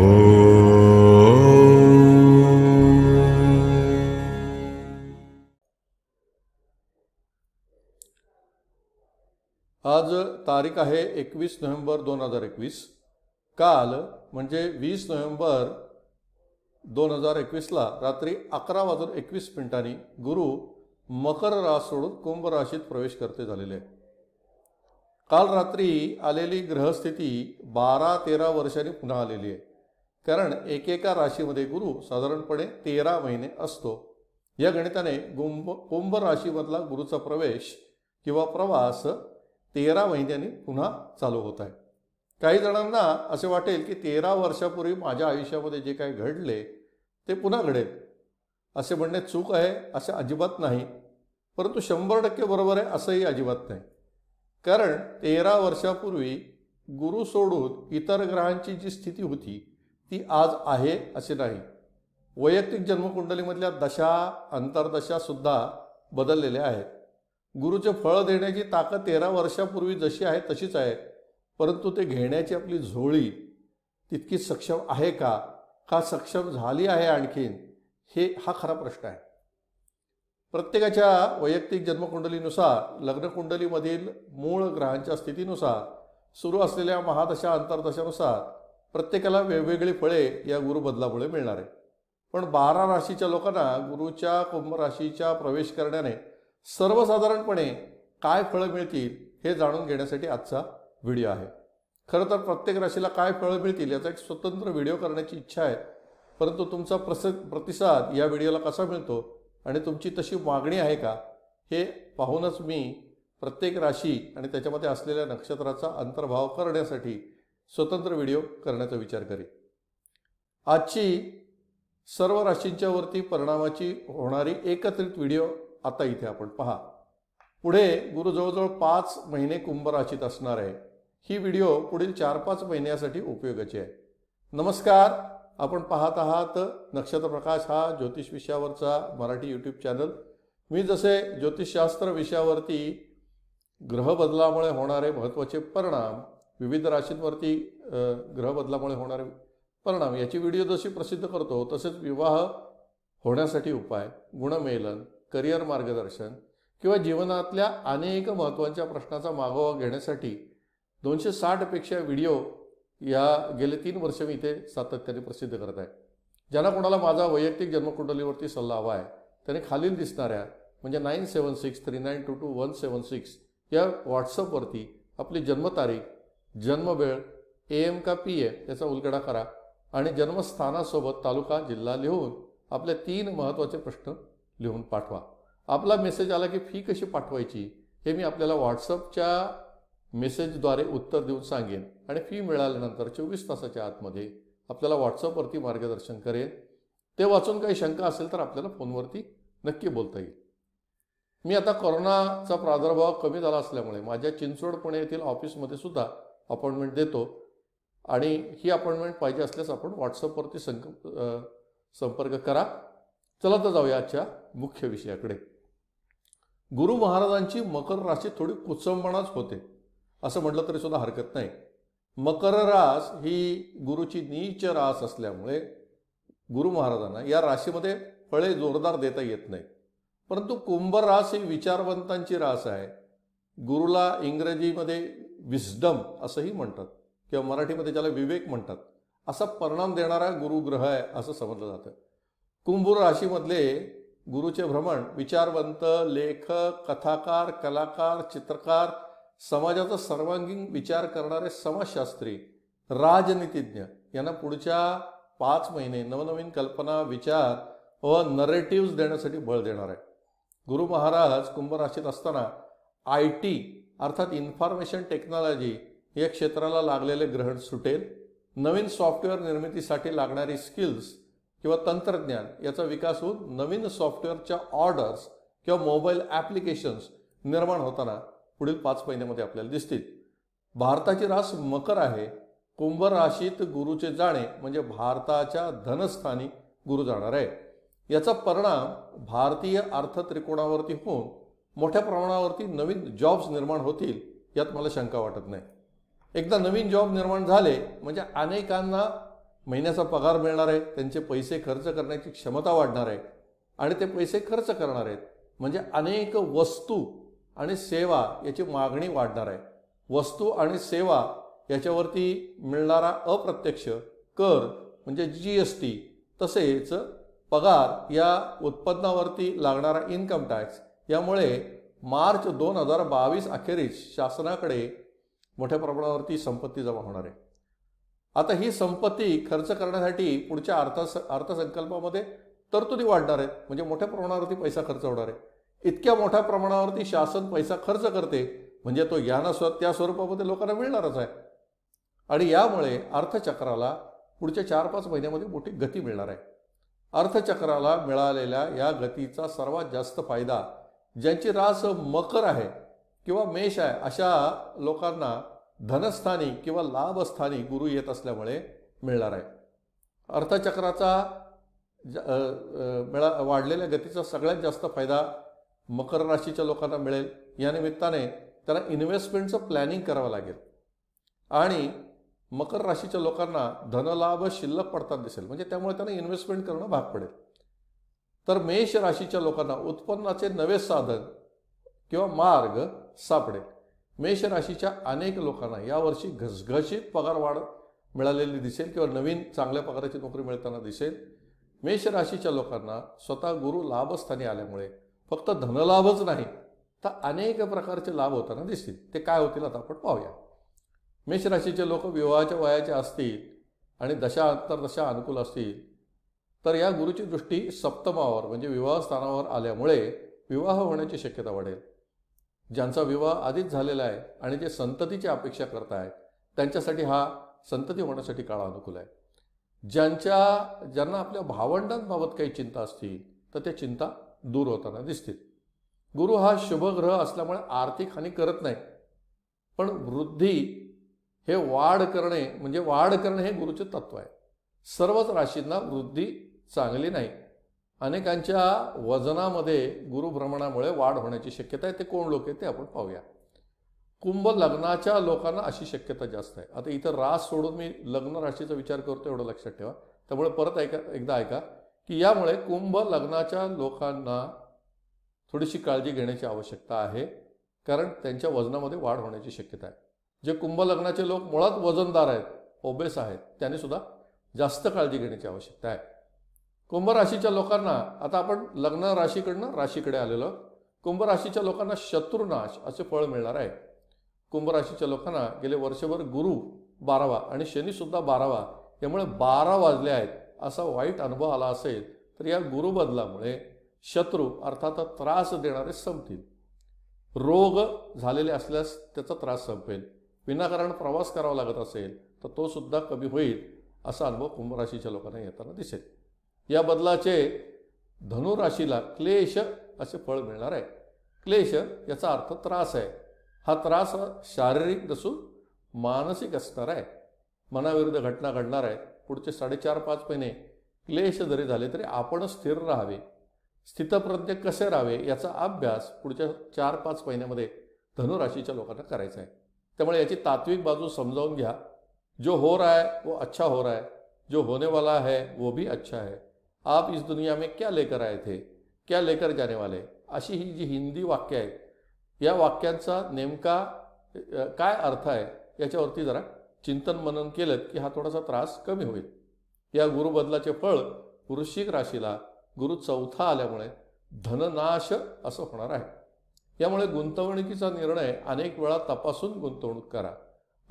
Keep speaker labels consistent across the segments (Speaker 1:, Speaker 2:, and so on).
Speaker 1: आज तारीख आहे एकवीस नोव्हेंबर दोन हजार एकवीस काल म्हणजे वीस नोव्हेंबर दोन हजार एकवीसला रात्री अकरा वाजून एकवीस मिनिटांनी गुरु मकर रास सोडून कुंभ राशीत प्रवेश करते झालेले काल रात्री आलेली ग्रहस्थिती बारा तेरा वर्षांनी पुन्हा आलेली आहे कारण एकेका राशीमध्ये गुरु साधारणपणे तेरा महिने असतो या गणिताने गुंभ कुंभ राशीमधला गुरुचा प्रवेश किंवा प्रवास तेरा महिन्यांनी पुन्हा चालू होत आहे काही जणांना असे वाटेल की तेरा वर्षापूर्वी माझ्या आयुष्यामध्ये जे काही घडले ते पुन्हा घडेल असे म्हणणे चूक आहे असे अजिबात नाही परंतु शंभर टक्के बरोबर आहे असंही अजिबात नाही कारण तेरा वर्षापूर्वी गुरु सोडून इतर ग्रहांची जी स्थिती होती ती आज आहे असे नाही वैयक्तिक जन्मकुंडलीमधल्या दशा अंतर्दशा सुद्धा बदललेल्या आहेत गुरुचे फळ देण्याची ताकद तेरा वर्षापूर्वी जशी आहे तशीच आहे परंतु ते घेण्याची आपली झोळी तितकी सक्षम आहे का का सक्षम झाली आहे आणखीन हे हा खरा प्रश्न आहे प्रत्येकाच्या वैयक्तिक जन्मकुंडलीनुसार लग्नकुंडलीमधील मूळ ग्रहांच्या स्थितीनुसार सुरू असलेल्या महादशा अंतर्दशानुसार प्रत्येकाला वेगवेगळी फळे या गुरुबदलामुळे मिळणार आहे पण बारा राशीच्या लोकांना गुरुच्या कुंभ राशीच्या प्रवेश करण्याने सर्वसाधारणपणे काय फळं मिळतील हे जाणून घेण्यासाठी आजचा व्हिडिओ आहे खरं तर प्रत्येक राशीला काय फळं मिळतील याचा एक स्वतंत्र व्हिडिओ करण्याची इच्छा आहे परंतु तुमचा प्रस प्रतिसाद या व्हिडिओला कसा मिळतो आणि तुमची तशी मागणी आहे का हे पाहूनच मी प्रत्येक राशी आणि त्याच्यामध्ये असलेल्या नक्षत्राचा अंतर्भाव करण्यासाठी स्वतंत्र व्हिडिओ करण्याचा विचार करेन आजची सर्व राशींच्या वरती परिणामाची होणारी एकत्रित व्हिडिओ आता इथे आपण पहा पुढे गुरु जवळजवळ पाच महिने कुंभ राशीत असणार आहे ही व्हिडिओ पुढील चार पाच महिन्यासाठी उपयोगाची आहे नमस्कार आपण पाहत आहात नक्षत्र प्रकाश हा ज्योतिष विषयावरचा मराठी यूट्यूब चॅनल मी जसे ज्योतिषशास्त्र विषयावरती ग्रह बदलामुळे होणारे महत्त्वाचे परिणाम विविध राशींवरती ग्रहबदलामुळे होणारे परिणाम याची व्हिडिओ जशी प्रसिद्ध करतो तसेच विवाह होण्यासाठी उपाय गुणमेलन करिअर मार्गदर्शन किंवा जीवनातल्या अनेक महत्त्वाच्या प्रश्नाचा मागोवा घेण्यासाठी दोनशे साठपेक्षा व्हिडिओ या गेले तीन वर्ष मी इथे सातत्याने प्रसिद्ध करत आहे ज्यांना कोणाला माझा वैयक्तिक जन्मकुंडलीवरती सल्ला हवा आहे त्याने खालील दिसणाऱ्या म्हणजे nine seven six three nine two two one seven six या व्हॉट्सअपवरती आपली जन्मतारीख जन्मवेळ ए एम का पी ए याचा उलगडा करा आणि जन्मस्थानासोबत तालुका जिल्हा लिहून आपले तीन महत्त्वाचे प्रश्न लिहून पाठवा आपला मेसेज आला की फी कशी पाठवायची हे मी आपल्याला व्हॉट्सअपच्या मेसेजद्वारे उत्तर देऊन सांगेन आणि फी मिळाल्यानंतर चोवीस तासाच्या आतमध्ये आपल्याला व्हॉट्सअपवरती मार्गदर्शन करेन ते वाचून काही शंका असेल तर आपल्याला फोनवरती नक्की बोलता येईल मी आता कोरोनाचा प्रादुर्भाव कमी झाला असल्यामुळे माझ्या चिंचवड पुणे येथील ऑफिसमध्ये सुद्धा अपॉइंटमेंट देतो आणि ही अपॉइंटमेंट पाहिजे असल्यास आपण व्हॉट्सअपवरती संक संपर्क करा चला तर जाऊया आजच्या मुख्य विषयाकडे गुरु महाराजांची मकर राशी थोडी कुचंबणाच होते असं म्हटलं तरी सुद्धा हरकत नाही मकर रास ही गुरुची नीच रास असल्यामुळे गुरु महाराजांना या राशीमध्ये फळे जोरदार देता येत नाही परंतु कुंभ रास ही विचारवंतांची रास आहे गुरुला इंग्रजीमध्ये विस्डम असंही म्हणतात किंवा मराठीमध्ये ज्याला विवेक म्हणतात असा परिणाम देणारा गुरुग्रह आहे असं समजलं जातं कुंभ राशीमधले गुरुचे भ्रमण विचारवंत लेखक कथाकार कलाकार चित्रकार समाजाचा सर्वांगीण विचार करणारे समाजशास्त्री राजनीतिज्ञ यांना पुढच्या पाच महिने नवनवीन कल्पना विचार व नरेटिव्ह देण्यासाठी बळ देणार आहे गुरु महाराज कुंभ राशीत असताना आय टी अर्थात इन्फॉर्मेशन टेक्नॉलॉजी या क्षेत्राला लागलेले ग्रहण सुटेल नवीन सॉफ्टवेअर निर्मितीसाठी लागणारी स्किल्स किंवा तंत्रज्ञान याचा विकास होऊन नवीन सॉफ्टवेअरच्या ऑर्डर्स किंवा मोबाईल ॲप्लिकेशन्स निर्माण होताना पुढील पाच महिन्यामध्ये आपल्याला दिसतील भारताची रास मकर आहे कुंभ राशीत गुरुचे जाणे म्हणजे भारताच्या धनस्थानी गुरु जाणार आहे याचा परिणाम भारतीय अर्थत्रिकोणावरती होऊन मोठ्या प्रमाणावरती नवीन जॉब्स निर्माण होतील यात मला शंका वाटत नाही एकदा नवीन जॉब निर्माण झाले म्हणजे अनेकांना महिन्याचा पगार मिळणार आहे त्यांचे पैसे खर्च करण्याची क्षमता वाढणार आहे आणि ते पैसे खर्च करणार आहेत म्हणजे अनेक वस्तू आणि सेवा याची मागणी वाढणार आहे वस्तू आणि सेवा याच्यावरती मिळणारा अप्रत्यक्ष कर म्हणजे जी एस टी तसेच पगार या उत्पन्नावरती लागणारा इन्कम टॅक्स यामुळे मार्च दोन हजार बावीस अखेरीस शासनाकडे मोठ्या प्रमाणावरती संपत्ती जमा होणार आहे आता ही संपत्ती खर्च करण्यासाठी पुढच्या अर्थस अर्थसंकल्पामध्ये तरतुदी वाढणार आहेत म्हणजे मोठ्या प्रमाणावरती पैसा खर्च होणार आहे इतक्या मोठ्या प्रमाणावरती शासन पैसा खर्च करते म्हणजे तो याना स्व त्या स्वरूपामध्ये लोकांना मिळणारच आहे आणि यामुळे अर्थचक्राला पुढच्या चार पाच महिन्यामध्ये मोठी गती मिळणार आहे अर्थचक्राला मिळालेल्या या गतीचा सर्वात जास्त फायदा ज्यांची रास मकर आहे किंवा मेष आहे अशा लोकांना धनस्थानी किंवा लाभस्थानी गुरु येत असल्यामुळे मिळणार आहे अर्थचक्राचा मिळा वाढलेल्या गतीचा सगळ्यात जास्त फायदा मकर राशीच्या लोकांना मिळेल या निमित्ताने त्याला इन्व्हेस्टमेंटचं प्लॅनिंग करावं लागेल आणि मकर राशीच्या लोकांना धनलाभ शिल्लक पडतात दिसेल म्हणजे त्यामुळे त्यांना इन्व्हेस्टमेंट करणं भाग पडेल तर मेष राशीच्या लोकांना उत्पन्नाचे नवे साधन किंवा मार्ग सापडेल मेष राशीच्या अनेक लोकांना यावर्षी घसघशीत वाढ मिळालेली दिसेल किंवा नवीन चांगल्या पगाराची नोकरी मिळताना दिसेल मेष राशीच्या लोकांना स्वतः गुरु लाभस्थानी आल्यामुळे फक्त धनलाभच नाही तर अनेक प्रकारचे लाभ होताना दिसतील ते काय होतील आता आपण पाहूया मेष राशीचे लोक विवाहाच्या वयाचे असतील आणि दशा अंतरदशा अनुकूल असतील तर या गुरुची दृष्टी सप्तमावर म्हणजे विवाह स्थानावर आल्यामुळे विवाह होण्याची शक्यता वाढेल ज्यांचा विवाह आधीच झालेला आहे आणि जे संततीची अपेक्षा करतायत त्यांच्यासाठी हा संतती होण्यासाठी काळ अनुकूल आहे ज्यांच्या ज्यांना आपल्या भावंडांबाबत काही चिंता असतील तर त्या चिंता दूर होताना दिसतील गुरु हा शुभग्रह असल्यामुळे आर्थिक हानी करत नाही पण वृद्धी हे वाढ करणे म्हणजे वाढ करणे हे गुरुचे तत्व आहे सर्वच राशींना वृद्धी चांगली नाही अनेकांच्या वजनामध्ये गुरुभ्रमणामुळे वाढ होण्याची शक्यता आहे ते कोण लोक आहेत ते आपण पाहूया कुंभ लग्नाच्या लोकांना अशी शक्यता जास्त आहे आता इथं रास सोडून मी लग्न राशीचा विचार करतो एवढं लक्षात ठेवा त्यामुळे परत ऐका एकदा ऐका की यामुळे कुंभ लग्नाच्या लोकांना थोडीशी काळजी घेण्याची आवश्यकता आहे कारण त्यांच्या वजनामध्ये वाढ होण्याची शक्यता आहे जे कुंभ लग्नाचे लोक मुळात वजनदार आहेत ओबेस आहेत त्यांनी सुद्धा जास्त काळजी घेण्याची आवश्यकता आहे कुंभ राशीच्या लोकांना आता आपण लग्न राशीकडनं राशीकडे आलेलो कुंभ राशीच्या लोकांना शत्रुनाश असे फळ मिळणार आहे कुंभ राशीच्या लोकांना गेले वर्षभर गुरु बारावा आणि शनीसुद्धा बारावा त्यामुळे बारा वाजले आहेत असा वाईट अनुभव आला असेल तर या बदलामुळे शत्रू अर्थात त्रास देणारे संपतील रोग झालेले असल्यास त्याचा त्रास संपेल विनाकारण प्रवास करावा लागत असेल तर तो सुद्धा कमी होईल असा अनुभव कुंभ राशीच्या लोकांना येताना दिसेल या बदलाचे धनुराशीला क्लेश असे फळ मिळणार आहे क्लेश याचा अर्थ त्रास आहे हा त्रास शारीरिक नसून मानसिक असणार आहे मनाविरुद्ध घटना घडणार आहे पुढचे साडेचार पाच महिने क्लेश जरी झाले तरी आपण स्थिर राहावे स्थितप्रज्ञ कसे राहावे याचा अभ्यास पुढच्या चार पाच महिन्यामध्ये धनुराशीच्या लोकांना करायचा आहे त्यामुळे याची तात्विक बाजू समजावून घ्या जो हो रहा है वो अच्छा हो रहा है जो होने वाला है वो भी अच्छा है आप इस दुनिया में क्या लेकर आए थे क्या लेकर जाने वाले अशी ही जी हिंदी वाक्य आहे या वाक्यांचा नेमका काय अर्थ आहे याच्यावरती जरा चिंतन मनन केलं की हा थोडासा त्रास कमी होईल या गुरुबदलाचे फळ वृश्चिक राशीला गुरु चौथा आल्यामुळे धननाश असं होणार आहे यामुळे गुंतवणुकीचा निर्णय अनेक वेळा तपासून गुंतवणूक करा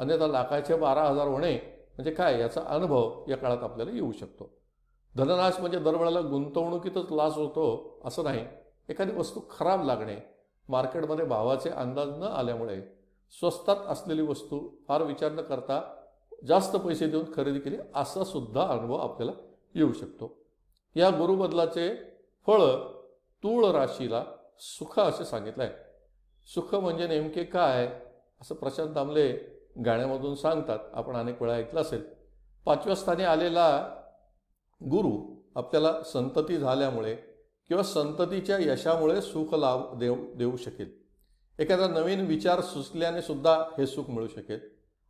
Speaker 1: अन्यथा लाखाचे बारा हजार होणे म्हणजे काय याचा अनुभव या काळात आपल्याला येऊ शकतो धननाश म्हणजे दरवेळेला गुंतवणुकीतच लास होतो असं नाही एखादी वस्तू खराब लागणे मार्केटमध्ये भावाचे अंदाज न आल्यामुळे स्वस्तात असलेली वस्तू फार विचार न करता जास्त पैसे देऊन खरेदी केली असा सुद्धा अनुभव आपल्याला येऊ शकतो या गुरुबदलाचे फळ तूळ राशीला सुख असे सांगितलं आहे सुख म्हणजे नेमके काय असं प्रशांत दामले गाण्यामधून सांगतात आपण अनेक वेळा ऐकलं असेल पाचव्या स्थानी आलेला गुरु आपल्याला संतती झाल्यामुळे किंवा संततीच्या यशामुळे सुख लाभ देऊ देऊ शकेल एखादा नवीन विचार सुचल्याने सुद्धा हे सुख मिळू शकेल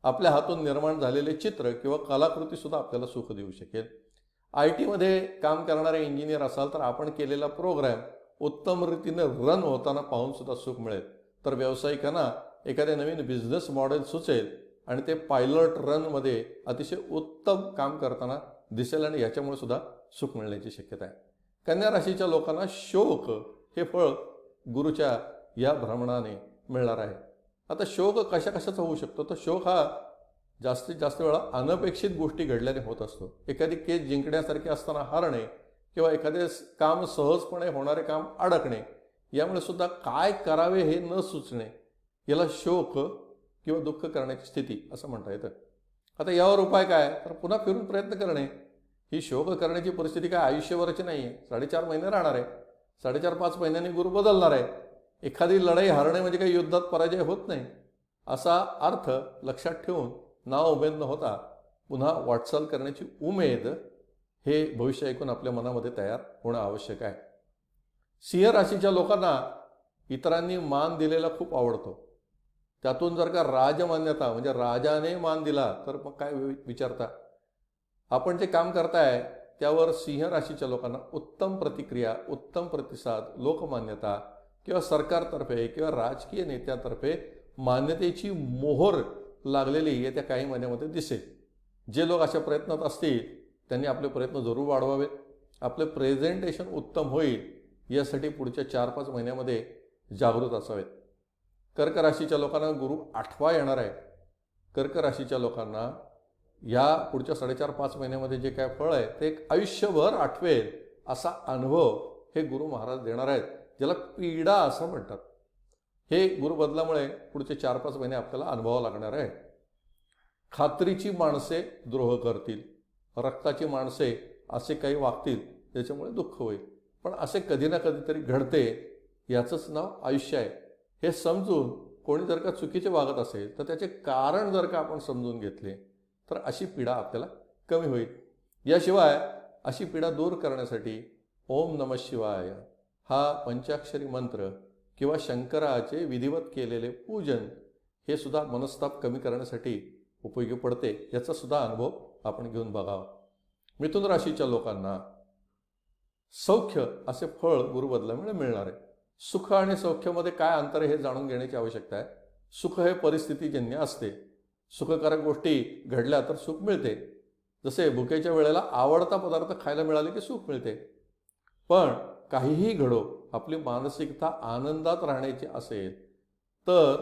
Speaker 1: आपल्या हातून निर्माण झालेले चित्र किंवा कलाकृती सुद्धा आपल्याला सुख देऊ शकेल आय टीमध्ये काम करणारे इंजिनियर असाल तर आपण केलेला प्रोग्रॅम उत्तम रीतीने रन होताना पाहून सुद्धा सुख मिळेल तर व्यावसायिकांना एखादे नवीन बिझनेस मॉडेल सुचेल आणि ते पायलट रनमध्ये अतिशय उत्तम काम करताना दिसेल आणि याच्यामुळे सुद्धा सुख मिळण्याची शक्यता आहे कन्या राशीच्या लोकांना शोक हे फळ गुरुच्या या भ्रमणाने मिळणार आहे आता शोक कशा कशाचा होऊ शकतो तर शोक हा जास्तीत जास्त वेळा अनपेक्षित गोष्टी घडल्याने होत असतो एखादी केस जिंकण्यासारखे असताना हारणे किंवा एखादे काम सहजपणे होणारे काम अडकणे यामुळे सुद्धा काय करावे हे न सुचणे याला शोक किंवा दुःख करण्याची स्थिती असं म्हणता येतं आता यावर उपाय काय तर पुन्हा फिरून प्रयत्न करणे ही शोक करण्याची परिस्थिती काय आयुष्यभराची नाही आहे साडेचार महिने राहणार आहे साडेचार पाच महिन्यांनी गुरु बदलणार आहे एखादी लढाई हरणे म्हणजे काही युद्धात पराजय होत नाही असा अर्थ लक्षात ठेवून नाव उमेद न होता पुन्हा वाटचाल करण्याची उमेद हे भविष्य ऐकून आपल्या मनामध्ये तयार होणं आवश्यक आहे सिंह राशीच्या लोकांना इतरांनी मान दिलेला खूप आवडतो त्यातून जर का राजमान्यता म्हणजे राजाने मान दिला तर मग काय विचारता आपण जे काम करताय त्यावर सिंह राशीच्या लोकांना उत्तम प्रतिक्रिया उत्तम प्रतिसाद लोकमान्यता किंवा सरकारतर्फे किंवा राजकीय नेत्यातर्फे मान्यतेची मोहर लागलेली येत्या काही महिन्यामध्ये दिसेल जे लोक अशा प्रयत्नात असतील त्यांनी आपले प्रयत्न जरूर वाढवावेत आपले प्रेझेंटेशन उत्तम होईल यासाठी पुढच्या चार पाच महिन्यामध्ये जागृत असावेत कर्क राशीच्या लोकांना गुरु आठवा येणार आहे कर्क राशीच्या लोकांना या पुढच्या साडेचार पाच महिन्यामध्ये जे काय फळ आहे ते एक आयुष्यभर आठवेल असा अनुभव हे गुरु महाराज देणार आहेत ज्याला पीडा असं म्हणतात हे गुरु बदलामुळे पुढचे चार पाच महिने आपल्याला अनुभवावं लागणार आहे खात्रीची माणसे द्रोह करतील रक्ताची माणसे असे काही वागतील त्याच्यामुळे दुःख होईल पण असे कधी ना कधीतरी घडते याचंच नाव आयुष्य आहे हे समजून कोणी जर का चुकीचे वागत असेल तर त्याचे कारण जर का आपण समजून घेतले तर अशी पीडा आपल्याला कमी होईल याशिवाय अशी पीडा दूर करण्यासाठी ओम नम शिवाय हा पंचाक्षरी मंत्र किंवा शंकराचे विधिवत केलेले पूजन हे सुद्धा मनस्ताप कमी करण्यासाठी उपयोगी पडते याचा सुद्धा अनुभव आपण घेऊन बघावा मिथुन राशीच्या लोकांना सौख्य असे फळ गुरुबदलामुळे मिळणार आहे सुख आणि सौख्यामध्ये काय अंतर हे जाणून घेण्याची आवश्यकता आहे सुख हे परिस्थितीजन्य असते सुखकारक गोष्टी घडल्या तर सुख मिळते जसे भुकेच्या वेळेला आवडता पदार्थ खायला मिळाले की सुख मिळते पण काहीही घडो आपली मानसिकता आनंदात राहण्याची असेल तर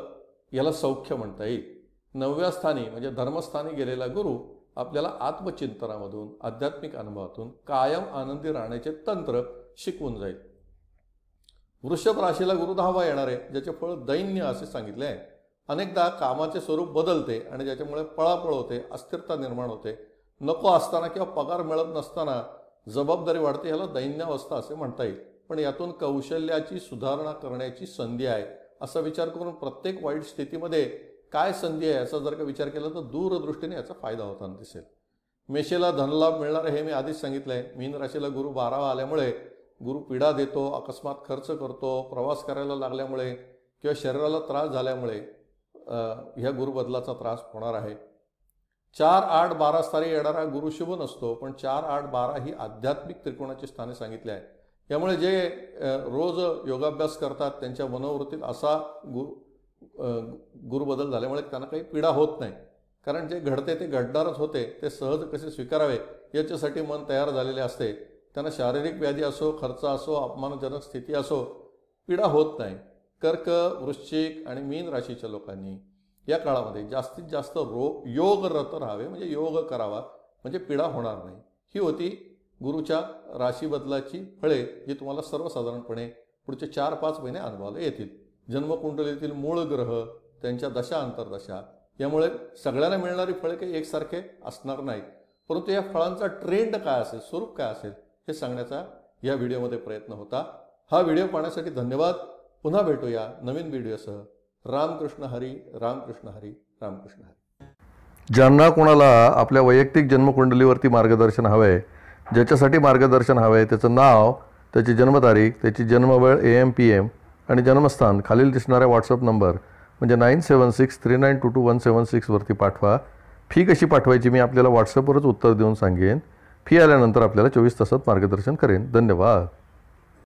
Speaker 1: याला सौख्य म्हणता येईल नवव्या स्थानी म्हणजे धर्मस्थानी गेलेला गुरु आपल्याला आत्मचिंतनामधून आध्यात्मिक अनुभवातून कायम आनंदी राहण्याचे तंत्र शिकवून जाईल वृषभ राशीला गुरु दहावा येणार आहे ज्याचे फळ दैन्य असे सांगितले आहे अनेकदा कामाचे स्वरूप बदलते आणि ज्याच्यामुळे पळापळ होते अस्थिरता निर्माण होते नको असताना किंवा पगार मिळत नसताना जबाबदारी वाढते याला दैन्यावस्था असे म्हणता येईल पण यातून कौशल्याची सुधारणा करण्याची संधी आहे असा विचार करून प्रत्येक वाईट स्थितीमध्ये काय संधी आहे याचा जर का विचार केला तर दूरदृष्टीने याचा फायदा होताना दिसेल मेषेला धनलाभ मिळणार हे मी आधीच सांगितलं आहे मीन राशीला गुरु बारावा आल्यामुळे गुरु पीडा देतो अकस्मात खर्च करतो प्रवास करायला लागल्यामुळे किंवा शरीराला त्रास झाल्यामुळे ह्या गुरुबदलाचा त्रास होणार आहे चार आठ बारा स्थानी येणारा गुरु शुभ नसतो पण चार आठ बारा ही आध्यात्मिक त्रिकोणाची स्थाने सांगितली आहेत त्यामुळे जे रोज योगाभ्यास करतात त्यांच्या मनोवृत्तीत असा गुरु गुरुबदल झाल्यामुळे त्यांना काही पीडा होत नाही कारण जे घडते ते घडणारच होते ते सहज कसे स्वीकारावे याच्यासाठी मन तयार झालेले असते त्यांना शारीरिक व्याधी असो खर्च असो अपमानजनक स्थिती असो पीडा होत नाही कर्क वृश्चिक आणि मीन राशीच्या लोकांनी या काळामध्ये जास्तीत जास्त रोग योगरत राहावे म्हणजे योग करावा म्हणजे पीडा होणार नाही ही होती गुरुच्या राशीबदलाची फळे जी तुम्हाला सर्वसाधारणपणे पुढचे चार पाच महिने अनुभवायला येतील जन्मकुंडलीतील मूळ ग्रह त्यांच्या दशा अंतरदशा यामुळे सगळ्यांना मिळणारी फळे काही एकसारखे असणार नाहीत परंतु या फळांचा ट्रेंड काय असेल स्वरूप काय असेल हे सांगण्याचा या व्हिडिओमध्ये प्रयत्न होता हा व्हिडिओ पाहण्यासाठी धन्यवाद पुन्हा भेटूया नवीन व्हिडिओसह रामकृष्ण हरी रामकृष्ण हरी रामकृष्ण हरी ज्यांना कोणाला आपल्या वैयक्तिक जन्मकुंडलीवरती मार्गदर्शन हवं ज्याच्यासाठी मार्गदर्शन हवं आहे त्याचं नाव त्याची जन्मतारीख त्याची जन्मवेळ ए एम पी एम आणि जन्मस्थान खालील दिसणाऱ्या व्हॉट्सअप नंबर म्हणजे nine seven six three nine two two one seven सिक्सवरती पाठवा फी कशी पाठवायची मी आपल्याला व्हॉट्सअपवरच उत्तर देऊन सांगेन फी आल्यानंतर आपल्याला चोवीस तासात मार्गदर्शन करेन धन्यवाद